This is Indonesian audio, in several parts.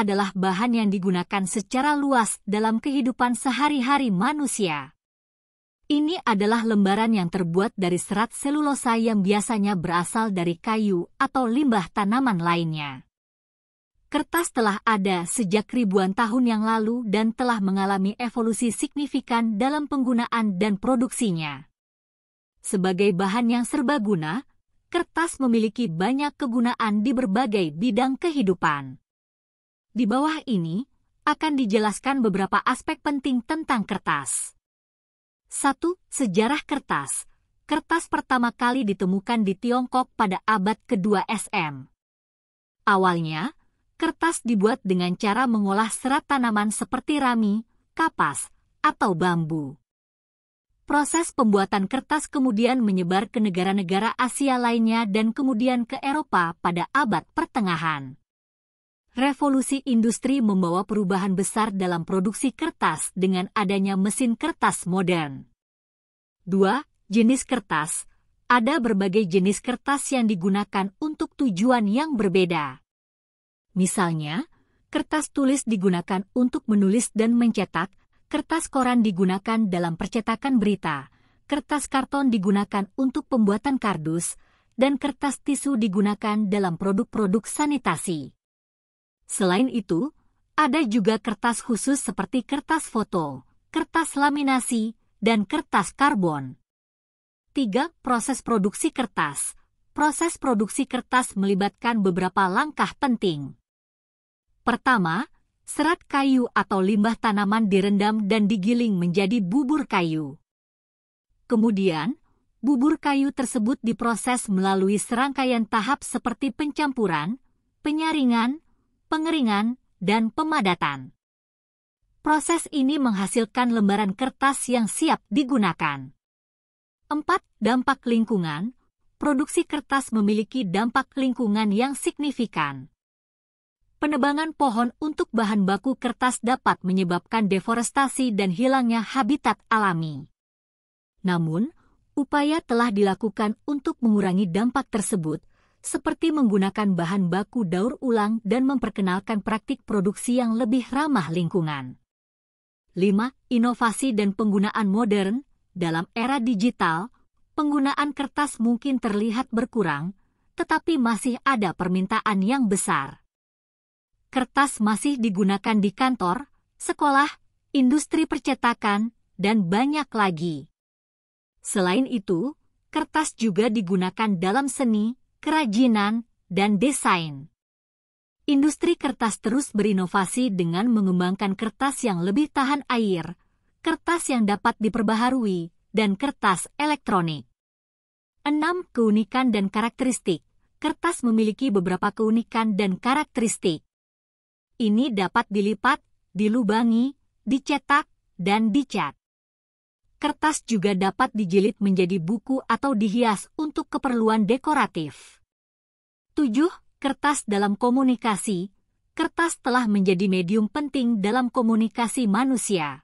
adalah bahan yang digunakan secara luas dalam kehidupan sehari-hari manusia. Ini adalah lembaran yang terbuat dari serat selulosa yang biasanya berasal dari kayu atau limbah tanaman lainnya. Kertas telah ada sejak ribuan tahun yang lalu dan telah mengalami evolusi signifikan dalam penggunaan dan produksinya. Sebagai bahan yang serbaguna, kertas memiliki banyak kegunaan di berbagai bidang kehidupan. Di bawah ini, akan dijelaskan beberapa aspek penting tentang kertas. 1. Sejarah kertas. Kertas pertama kali ditemukan di Tiongkok pada abad ke-2 SM. Awalnya, kertas dibuat dengan cara mengolah serat tanaman seperti rami, kapas, atau bambu. Proses pembuatan kertas kemudian menyebar ke negara-negara Asia lainnya dan kemudian ke Eropa pada abad pertengahan. Revolusi industri membawa perubahan besar dalam produksi kertas dengan adanya mesin kertas modern. 2. Jenis kertas. Ada berbagai jenis kertas yang digunakan untuk tujuan yang berbeda. Misalnya, kertas tulis digunakan untuk menulis dan mencetak, kertas koran digunakan dalam percetakan berita, kertas karton digunakan untuk pembuatan kardus, dan kertas tisu digunakan dalam produk-produk sanitasi. Selain itu, ada juga kertas khusus seperti kertas foto, kertas laminasi, dan kertas karbon. 3. Proses produksi kertas Proses produksi kertas melibatkan beberapa langkah penting. Pertama, serat kayu atau limbah tanaman direndam dan digiling menjadi bubur kayu. Kemudian, bubur kayu tersebut diproses melalui serangkaian tahap seperti pencampuran, penyaringan, pengeringan, dan pemadatan. Proses ini menghasilkan lembaran kertas yang siap digunakan. 4. Dampak lingkungan. Produksi kertas memiliki dampak lingkungan yang signifikan. Penebangan pohon untuk bahan baku kertas dapat menyebabkan deforestasi dan hilangnya habitat alami. Namun, upaya telah dilakukan untuk mengurangi dampak tersebut, seperti menggunakan bahan baku daur ulang dan memperkenalkan praktik produksi yang lebih ramah lingkungan. 5. Inovasi dan penggunaan modern dalam era digital, penggunaan kertas mungkin terlihat berkurang, tetapi masih ada permintaan yang besar. Kertas masih digunakan di kantor, sekolah, industri percetakan, dan banyak lagi. Selain itu, kertas juga digunakan dalam seni, kerajinan, dan desain. Industri kertas terus berinovasi dengan mengembangkan kertas yang lebih tahan air, kertas yang dapat diperbaharui, dan kertas elektronik. Enam Keunikan dan karakteristik Kertas memiliki beberapa keunikan dan karakteristik. Ini dapat dilipat, dilubangi, dicetak, dan dicat kertas juga dapat dijilid menjadi buku atau dihias untuk keperluan dekoratif. 7. Kertas dalam komunikasi Kertas telah menjadi medium penting dalam komunikasi manusia.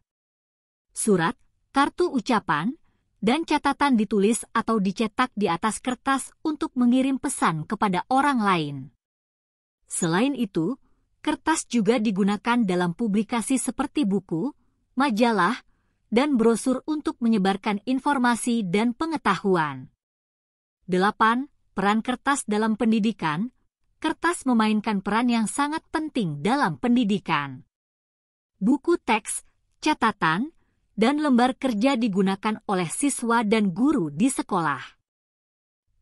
Surat, kartu ucapan, dan catatan ditulis atau dicetak di atas kertas untuk mengirim pesan kepada orang lain. Selain itu, kertas juga digunakan dalam publikasi seperti buku, majalah, dan brosur untuk menyebarkan informasi dan pengetahuan. 8. Peran kertas dalam pendidikan Kertas memainkan peran yang sangat penting dalam pendidikan. Buku teks, catatan, dan lembar kerja digunakan oleh siswa dan guru di sekolah.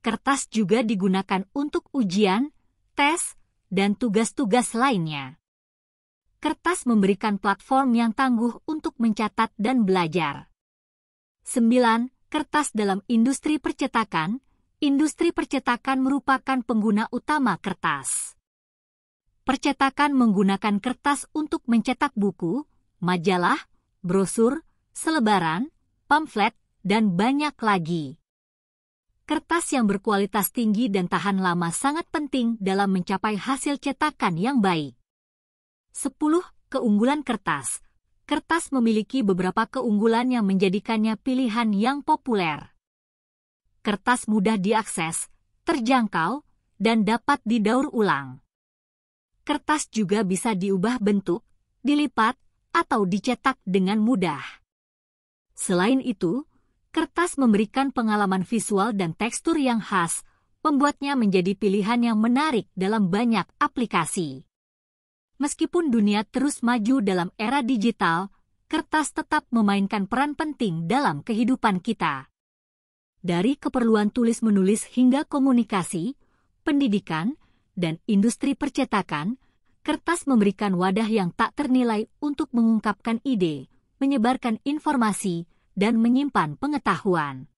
Kertas juga digunakan untuk ujian, tes, dan tugas-tugas lainnya kertas memberikan platform yang tangguh untuk mencatat dan belajar. 9. Kertas dalam industri percetakan Industri percetakan merupakan pengguna utama kertas. Percetakan menggunakan kertas untuk mencetak buku, majalah, brosur, selebaran, pamflet, dan banyak lagi. Kertas yang berkualitas tinggi dan tahan lama sangat penting dalam mencapai hasil cetakan yang baik. 10. Keunggulan kertas Kertas memiliki beberapa keunggulan yang menjadikannya pilihan yang populer. Kertas mudah diakses, terjangkau, dan dapat didaur ulang. Kertas juga bisa diubah bentuk, dilipat, atau dicetak dengan mudah. Selain itu, kertas memberikan pengalaman visual dan tekstur yang khas, membuatnya menjadi pilihan yang menarik dalam banyak aplikasi. Meskipun dunia terus maju dalam era digital, kertas tetap memainkan peran penting dalam kehidupan kita. Dari keperluan tulis-menulis hingga komunikasi, pendidikan, dan industri percetakan, kertas memberikan wadah yang tak ternilai untuk mengungkapkan ide, menyebarkan informasi, dan menyimpan pengetahuan.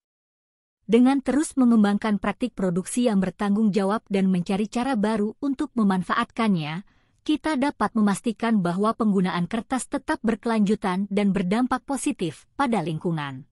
Dengan terus mengembangkan praktik produksi yang bertanggung jawab dan mencari cara baru untuk memanfaatkannya, kita dapat memastikan bahwa penggunaan kertas tetap berkelanjutan dan berdampak positif pada lingkungan.